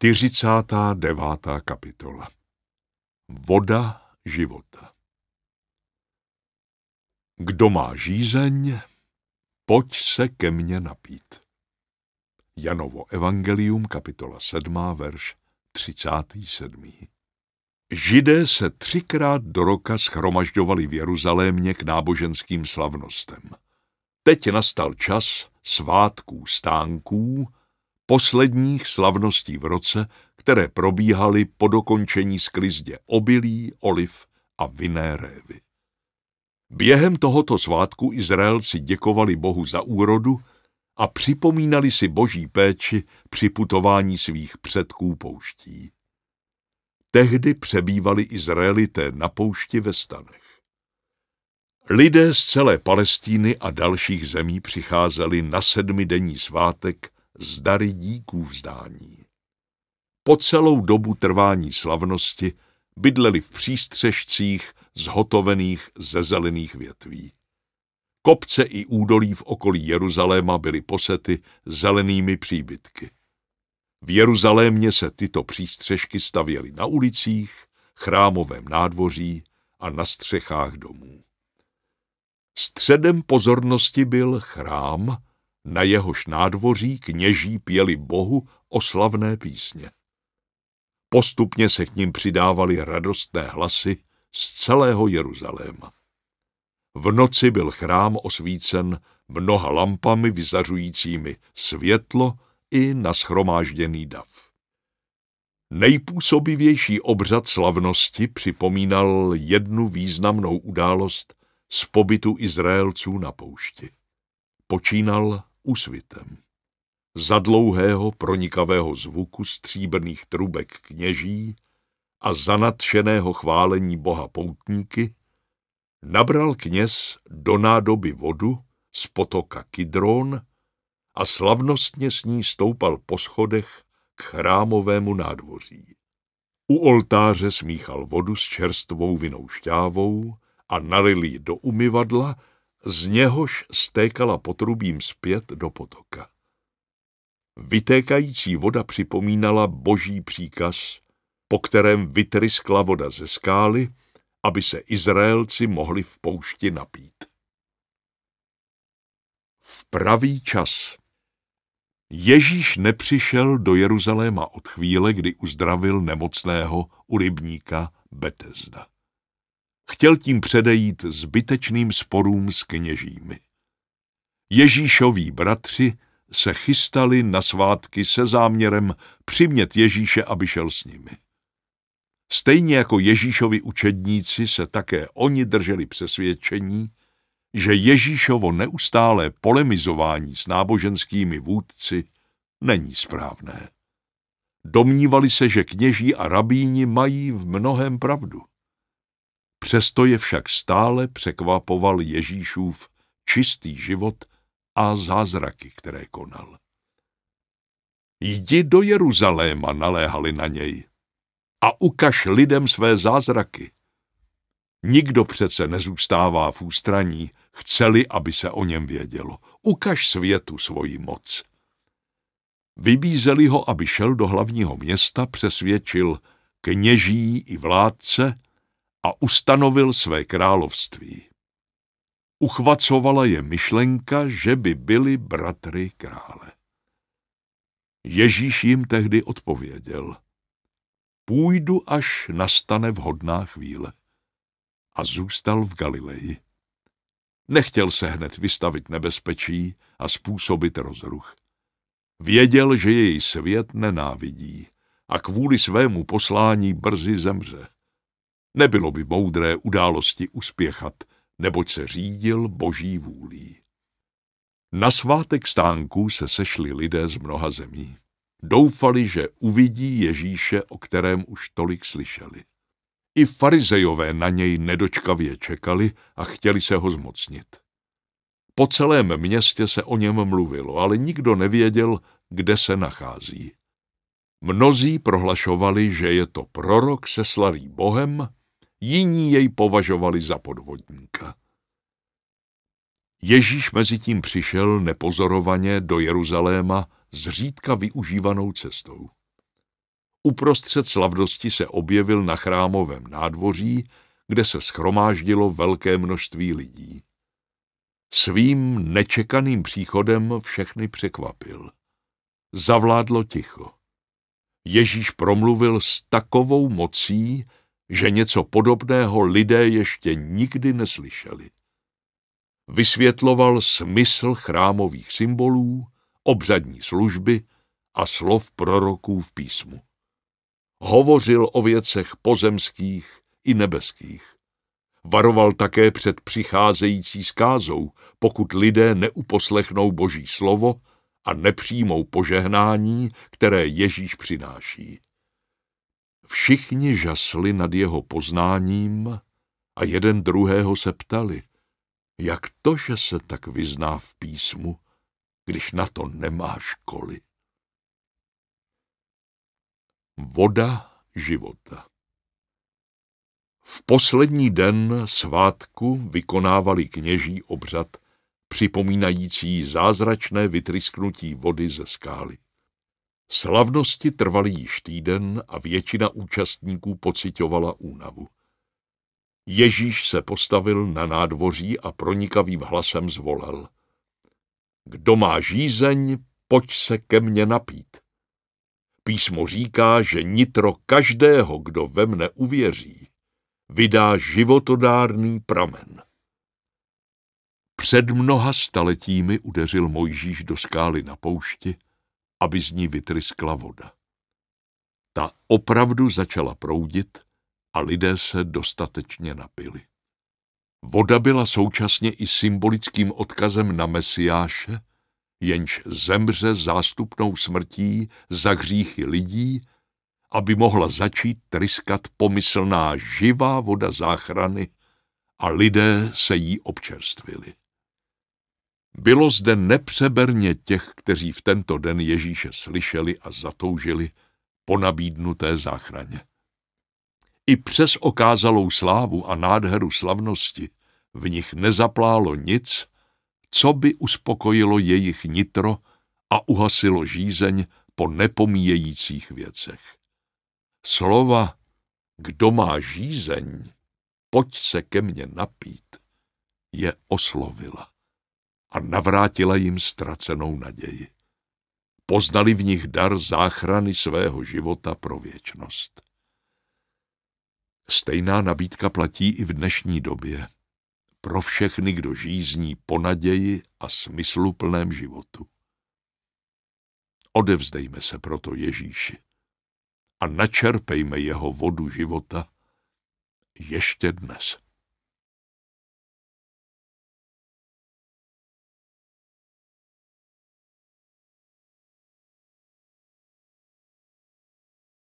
49. kapitola Voda života Kdo má žízeň, pojď se ke mně napít. Janovo evangelium, kapitola 7, verš 37. Židé se třikrát do roka schromažďovali v Jeruzalémě k náboženským slavnostem. Teď nastal čas svátků stánků, posledních slavností v roce, které probíhaly po dokončení sklizdě obilí, oliv a vinné révy. Během tohoto svátku Izraelci děkovali Bohu za úrodu a připomínali si boží péči při putování svých předků pouští. Tehdy přebývali Izraelité na poušti ve stanech. Lidé z celé Palestíny a dalších zemí přicházeli na sedmidenní svátek z dary díků vzdání. Po celou dobu trvání slavnosti bydleli v přístřežcích zhotovených ze zelených větví. Kopce i údolí v okolí Jeruzaléma byly posety zelenými příbytky. V Jeruzalémě se tyto přístřežky stavěly na ulicích, chrámovém nádvoří a na střechách domů. Středem pozornosti byl chrám, na jehož nádvoří kněží pěli Bohu oslavné písně. Postupně se k ním přidávaly radostné hlasy z celého Jeruzaléma. V noci byl chrám osvícen mnoha lampami vyzařujícími světlo i na schromážděný dav. Nejpůsobivější obřad slavnosti připomínal jednu významnou událost z pobytu Izraelců na poušti. Počínal úsvitem. Za dlouhého pronikavého zvuku stříbrných trubek kněží a za nadšeného chválení boha poutníky nabral kněz do nádoby vodu z potoka Kidron a slavnostně s ní stoupal po schodech k chrámovému nádvoří. U oltáře smíchal vodu s čerstvou vinou šťávou a nalil ji do umyvadla, z něhož stékala potrubím zpět do potoka. Vytékající voda připomínala boží příkaz, po kterém vytryskla voda ze skály, aby se Izraelci mohli v poušti napít. V pravý čas Ježíš nepřišel do Jeruzaléma od chvíle, kdy uzdravil nemocného u rybníka Betesda. Chtěl tím předejít zbytečným sporům s kněžími. Ježíšoví bratři se chystali na svátky se záměrem přimět Ježíše, aby šel s nimi. Stejně jako Ježíšovi učedníci se také oni drželi přesvědčení, že Ježíšovo neustálé polemizování s náboženskými vůdci není správné. Domnívali se, že kněží a rabíni mají v mnohem pravdu. Přesto je však stále překvapoval Ježíšův čistý život a zázraky, které konal. Jdi do Jeruzaléma, naléhali na něj, a ukaž lidem své zázraky. Nikdo přece nezůstává v ústraní, chceli, aby se o něm vědělo. Ukaž světu svoji moc. Vybízeli ho, aby šel do hlavního města, přesvědčil kněží i vládce, a ustanovil své království. Uchvacovala je myšlenka, že by byli bratry krále. Ježíš jim tehdy odpověděl, půjdu, až nastane vhodná chvíle. A zůstal v Galileji. Nechtěl se hned vystavit nebezpečí a způsobit rozruch. Věděl, že jej svět nenávidí a kvůli svému poslání brzy zemře. Nebylo by moudré události uspěchat, neboť se řídil boží vůlí. Na svátek stánku se sešli lidé z mnoha zemí. Doufali, že uvidí Ježíše, o kterém už tolik slyšeli. I farizejové na něj nedočkavě čekali a chtěli se ho zmocnit. Po celém městě se o něm mluvilo, ale nikdo nevěděl, kde se nachází. Mnozí prohlašovali, že je to prorok seslaný Bohem jiní jej považovali za podvodníka. Ježíš tím přišel nepozorovaně do Jeruzaléma zřídka využívanou cestou. Uprostřed slavnosti se objevil na chrámovém nádvoří, kde se schromáždilo velké množství lidí. Svým nečekaným příchodem všechny překvapil. Zavládlo ticho. Ježíš promluvil s takovou mocí, že něco podobného lidé ještě nikdy neslyšeli. Vysvětloval smysl chrámových symbolů, obřadní služby a slov proroků v písmu. Hovořil o věcech pozemských i nebeských. Varoval také před přicházející zkázou, pokud lidé neuposlechnou Boží slovo a nepřijmou požehnání, které Ježíš přináší. Všichni žasli nad jeho poznáním a jeden druhého se ptali, jak to, že se tak vyzná v písmu, když na to nemá školy. Voda života V poslední den svátku vykonávali kněží obřad připomínající zázračné vytrysknutí vody ze skály. Slavnosti trvaly již týden a většina účastníků pocitovala únavu. Ježíš se postavil na nádvoří a pronikavým hlasem zvolal. Kdo má žízeň, pojď se ke mně napít. Písmo říká, že nitro každého, kdo ve mne uvěří, vydá životodárný pramen. Před mnoha staletími udeřil Mojžíš do skály na poušti, aby z ní vytryskla voda. Ta opravdu začala proudit a lidé se dostatečně napili. Voda byla současně i symbolickým odkazem na Mesiáše, jenž zemře zástupnou smrtí za hříchy lidí, aby mohla začít tryskat pomyslná živá voda záchrany a lidé se jí občerstvili. Bylo zde nepřeberně těch, kteří v tento den Ježíše slyšeli a zatoužili po nabídnuté záchraně. I přes okázalou slávu a nádheru slavnosti v nich nezaplálo nic, co by uspokojilo jejich nitro a uhasilo žízeň po nepomíjejících věcech. Slova kdo má žízeň, pojď se ke mně napít, je oslovila a navrátila jim ztracenou naději. Poznali v nich dar záchrany svého života pro věčnost. Stejná nabídka platí i v dnešní době. Pro všechny, kdo žízní po naději a smysluplném životu. Odevzdejme se proto Ježíši a načerpejme jeho vodu života ještě dnes.